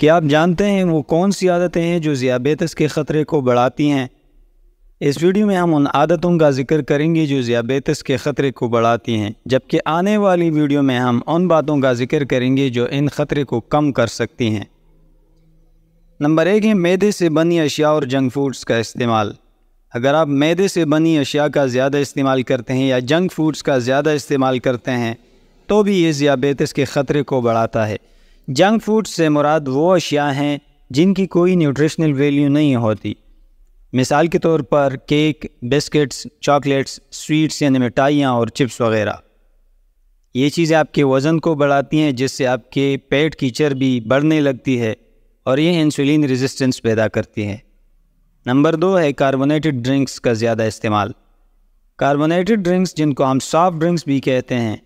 क्या आप जानते हैं वो कौन सी आदतें हैं जो ज़ियाबेतस के ख़तरे को बढ़ाती हैं इस वीडियो में हम उन आदतों का जिक्र करेंगे जो ज़ियाबेतस के ख़तरे को बढ़ाती हैं जबकि आने वाली वीडियो में हम उन बातों का जिक्र करेंगे जो इन ख़तरे को कम कर सकती हैं नंबर एक है मैदे से बनी अशिया और जंक फूड्स का इस्तेमाल अगर आप मैदे से बनी अशिया का ज़्यादा इस्तेमाल करते हैं या जंक फूड्स का ज़्यादा इस्तेमाल करते हैं तो भी ये ज़ियाबेतस के ख़तरे को बढ़ाता है जंक फूड से मुराद वो अशिया हैं जिनकी कोई न्यूट्रिशनल वैल्यू नहीं होती मिसाल के तौर पर केक बिस्किट्स चॉकलेट्स स्वीट्स यानी मिठाइयाँ और चिप्स वगैरह ये चीज़ें आपके वज़न को बढ़ाती हैं जिससे आपके पेट की चर्बी बढ़ने लगती है और ये इंसुलिन रेजिस्टेंस पैदा करती है नंबर दो है कार्बोनेटेड ड्रिंक्स का ज़्यादा इस्तेमाल कार्बोनेटेड ड्रिंक्स जिनको हम सॉफ्ट ड्रिंक्स भी कहते हैं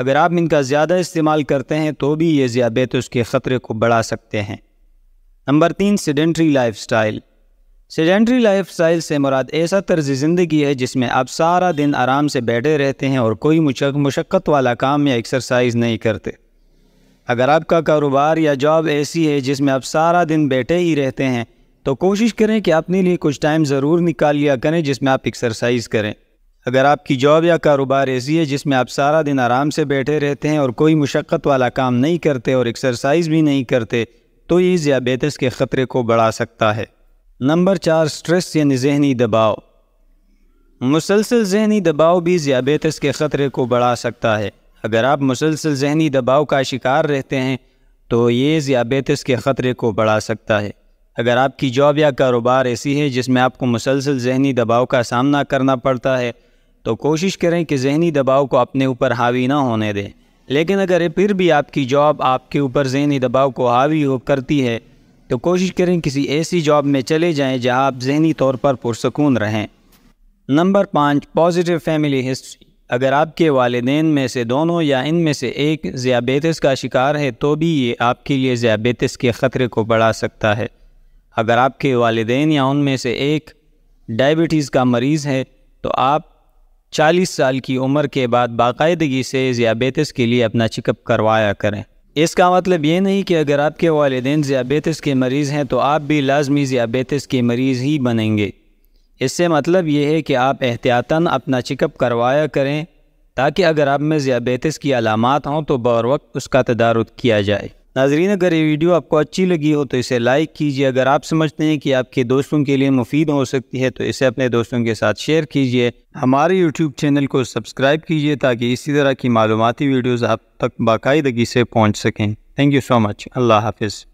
अगर आप इनका ज़्यादा इस्तेमाल करते हैं तो भी ये ज़्यादा के ख़तरे को बढ़ा सकते हैं नंबर तीन sedentary lifestyle sedentary lifestyle से मुराद ऐसा तर्ज ज़िंदगी है जिसमें आप सारा दिन आराम से बैठे रहते हैं और कोई मुशक्क़त वाला काम या एक्सरसाइज नहीं करते अगर आपका कारोबार या जॉब ऐसी है जिसमें आप सारा दिन बैठे ही रहते हैं तो कोशिश करें कि अपने लिए कुछ टाइम ज़रूर निकाल लिया करें जिसमें आप एक्सरसाइज करें अगर आपकी जॉब या कारोबार ऐसी है जिसमें आप सारा दिन आराम से बैठे रहते हैं और कोई मुशक्क़त वाला काम नहीं करते और एक्सरसाइज भी नहीं करते तो ये ज़्याबेतस के ख़तरे को बढ़ा सकता है नंबर चार स्ट्रेस यानी जहनी दबाव मुसलसल जहनी दबाव भी ज़्याबेतस के ख़तरे को बढ़ा सकता है अगर आप मुसलसल जहनी दबाव का शिकार रहते हैं तो ये ज़्याबेतस के ख़तरे को बढ़ा सकता है अगर आपकी जॉब या कारोबार ऐसी है जिसमें आपको मुसलसल जहनी दबाव का सामना करना पड़ता है तो कोशिश करें कि जहनी दबाव को अपने ऊपर हावी ना होने दें लेकिन अगर फिर भी आपकी जॉब आपके ऊपर जहनी दबाव को हावी हो करती है तो कोशिश करें किसी ऐसी जॉब में चले जाएं जहां आप जहनी तौर पर पुरसकून रहें नंबर पाँच पॉजिटिव फैमिली हिस्ट्री अगर आपके वालदेन में से दोनों या इनमें से एक ज्याबेतस का शिकार है तो भी ये आपके लिए ज्याबेतस के ख़तरे को बढ़ा सकता है अगर आपके वालदेन या उनमें से एक डायबिटीज़ का मरीज़ है तो आप 40 साल की उम्र के बाद बाकायदगी से ज़ियाबेतस के लिए अपना चेकअप करवाया करें इसका मतलब ये नहीं कि अगर आपके वालदेन ज़ियाबेतस के मरीज़ हैं तो आप भी लाजमी ज़ियाबेतस के मरीज़ ही बनेंगे इससे मतलब ये है कि आप एहतियातन अपना चेकअप करवाया करें ताकि अगर आप में ज़ियाबेतस की अलामत हों तो बर वक्त उसका तदारुद किया जाए नाजरीन अगर ये वीडियो आपको अच्छी लगी हो तो इसे लाइक कीजिए अगर आप समझते हैं कि आपके दोस्तों के लिए मुफीद हो सकती है तो इसे अपने दोस्तों के साथ शेयर कीजिए हमारे यूट्यूब चैनल को सब्सक्राइब कीजिए ताकि इसी तरह की मालूमती वीडियोज़ आप तक बाकायदगी से पहुँच सकें थैंक यू सो मच अल्लाह हाफिज़